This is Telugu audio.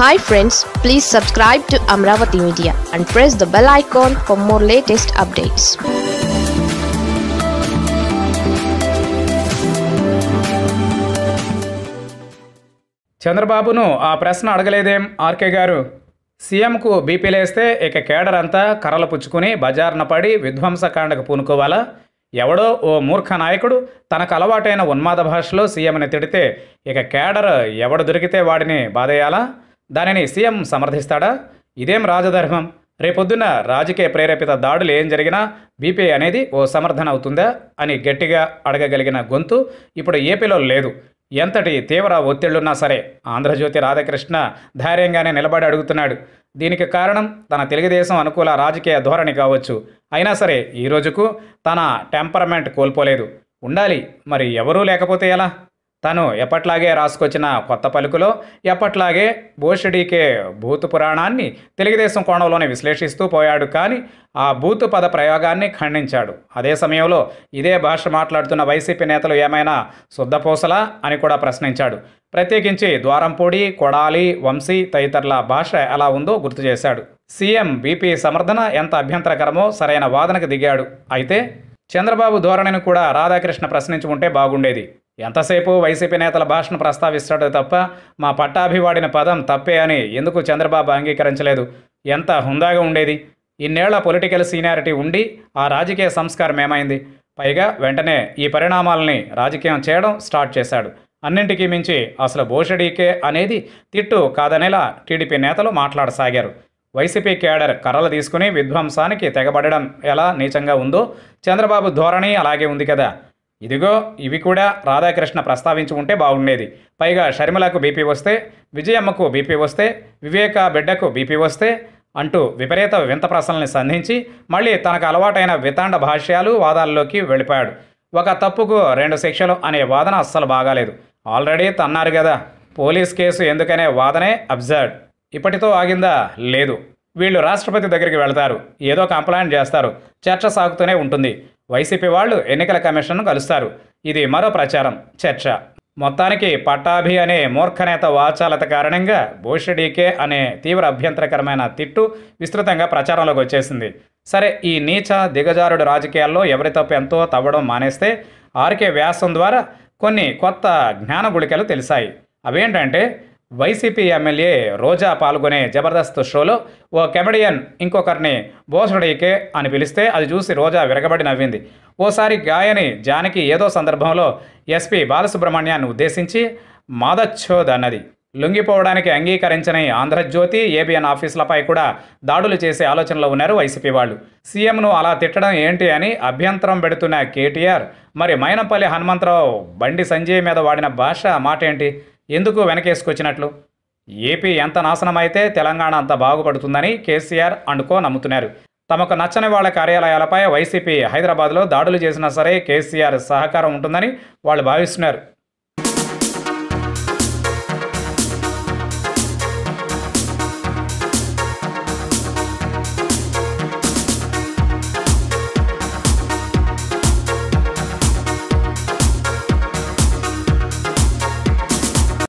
hi friends please subscribe to Amaravati media and press the bell icon for more latest updates చంద్రబాబును ఆ ప్రశ్న అడగలేదేం ఆర్కే గారు సీఎంకు బీపీలేస్తే ఇక కేడర్ అంతా కర్రలు పుచ్చుకుని బజార్న పడి విధ్వంసకాండకు పూనుకోవాలా ఎవడో ఓ మూర్ఖ నాయకుడు తనకు అలవాటైన ఉన్మాద భాషలో సీఎంని తిడితే ఇక కేడర్ ఎవడు దొరికితే వాడిని బాధేయాలా దానిని సీఎం సమర్థిస్తాడా ఇదేం రాజధర్మం రేపొద్దున రాజకీయ ప్రేరేపిత దాడులు ఏం జరిగినా బీపీఐ అనేది ఓ సమర్థన అవుతుందా అని గట్టిగా అడగగలిగిన గొంతు ఇప్పుడు ఏపీలో లేదు ఎంతటి తీవ్ర ఒత్తిళ్లున్నా సరే ఆంధ్రజ్యోతి రాధాకృష్ణ ధైర్యంగానే నిలబడి అడుగుతున్నాడు దీనికి కారణం తన తెలుగుదేశం అనుకూల రాజకీయ ధోరణి కావచ్చు అయినా సరే ఈ రోజుకు తన టెంపరమెంట్ కోల్పోలేదు ఉండాలి మరి ఎవరూ లేకపోతే ఎలా తను ఎప్పట్లాగే రాసుకొచ్చిన కొత్త పలుకులో ఎప్పట్లాగే బోషడీకే భూతు పురాణాన్ని తెలుగుదేశం కోణంలోనే విశ్లేషిస్తూ పోయాడు కానీ ఆ భూతు పద ప్రయోగాన్ని ఖండించాడు అదే సమయంలో ఇదే భాష మాట్లాడుతున్న వైసీపీ నేతలు ఏమైనా శుద్ధపూసలా అని కూడా ప్రశ్నించాడు ప్రత్యేకించి ద్వారంపూడి కొడాలి వంశీ తదితరుల భాష ఎలా ఉందో గుర్తు చేశాడు సీఎం బీపీ సమర్థన ఎంత అభ్యంతరకరమో సరైన వాదనకు దిగాడు అయితే చంద్రబాబు ధోరణిని కూడా రాధాకృష్ణ ప్రశ్నించి ఉంటే బాగుండేది ఎంతసేపు వైసీపీ నేతల భాషను ప్రస్తావిస్తాడో తప్ప మా పట్టాభివాడిన పదం తప్పే అని ఎందుకు చంద్రబాబు అంగీకరించలేదు ఎంత హుందాగా ఉండేది ఇన్నేళ్ల పొలిటికల్ సీనియారిటీ ఉండి ఆ రాజకీయ సంస్కారం ఏమైంది పైగా వెంటనే ఈ పరిణామాలని రాజకీయం చేయడం స్టార్ట్ చేశాడు అన్నింటికీ మించి అసలు బోషడీకే అనేది తిట్టు కాదనేలా టీడీపీ నేతలు మాట్లాడసాగారు వైసీపీ కేడర్ కర్రలు తీసుకుని విధ్వంసానికి తెగబడడం ఎలా నీచంగా ఉందో చంద్రబాబు ధోరణి అలాగే ఉంది కదా ఇదిగో ఇవి కూడా రాధాకృష్ణ ప్రస్తావించి ఉంటే బాగుండేది పైగా షర్మిలకు బీపీ వస్తే విజయమ్మకు బీపీ వస్తే వివేక బిడ్డకు బీపీ వస్తే అంటూ విపరీత వింత ప్రశ్నల్ని సంధించి మళ్ళీ తనకు అలవాటైన వితాండ భాష్యాలు వాదాల్లోకి వెళ్ళిపోయాడు ఒక తప్పుకు రెండు శిక్షలు అనే వాదన అస్సలు బాగాలేదు ఆల్రెడీ తన్నారు కదా పోలీస్ కేసు ఎందుకనే వాదనే అబ్జర్డ్ ఇప్పటితో ఆగిందా లేదు వీళ్ళు రాష్ట్రపతి దగ్గరికి వెళ్తారు ఏదో కంప్లైంట్ చేస్తారు చర్చ సాగుతూనే ఉంటుంది వైసీపీ వాళ్ళు ఎన్నికల కమిషన్ను కలుస్తారు ఇది మరో ప్రచారం చర్చ మొత్తానికి పట్టాభి అనే మూర్ఖనేత వాచాలత కారణంగా బోషడీకే అనే తీవ్ర అభ్యంతరకరమైన తిట్టు విస్తృతంగా ప్రచారంలోకి వచ్చేసింది సరే ఈ నీచ దిగజారుడు రాజకీయాల్లో ఎవరి తప్పు ఎంతో తవ్వడం మానేస్తే ఆర్కే వ్యాసం ద్వారా కొన్ని కొత్త జ్ఞాన గుళికలు తెలిసాయి అవేంటంటే వైసీపీ ఎమ్మెల్యే రోజా పాల్గొనే జబర్దస్త్ షోలో ఓ కెమెడియన్ ఇంకొకరిని బోసడీకే అని పిలిస్తే అది చూసి రోజా విరగబడి నవ్వింది ఓసారి గాయని జానకి ఏదో సందర్భంలో ఎస్పీ బాలసుబ్రహ్మణ్యాన్ని ఉద్దేశించి మాదచ్చోద్ అన్నది లొంగిపోవడానికి అంగీకరించని ఆంధ్రజ్యోతి ఏబిఎన్ ఆఫీసులపై కూడా దాడులు చేసే ఆలోచనలో ఉన్నారు వైసీపీ వాళ్ళు సీఎంను అలా తిట్టడం ఏంటి అని అభ్యంతరం పెడుతున్న కేటీఆర్ మరి మైనంపల్లి హనుమంతరావు బండి సంజయ్ మీద వాడిన భాష మాట ఏంటి ఎందుకు వెనకేసుకొచ్చినట్లు ఏపీ ఎంత నాశనమైతే తెలంగాణ అంత బాగుపడుతుందని కేసీఆర్ అండుకో నమ్ముతున్నారు తమకు నచ్చని వాళ్ళ కార్యాలయాలపై వైసీపీ హైదరాబాద్లో దాడులు చేసినా సరే కేసీఆర్ సహకారం ఉంటుందని వాళ్ళు భావిస్తున్నారు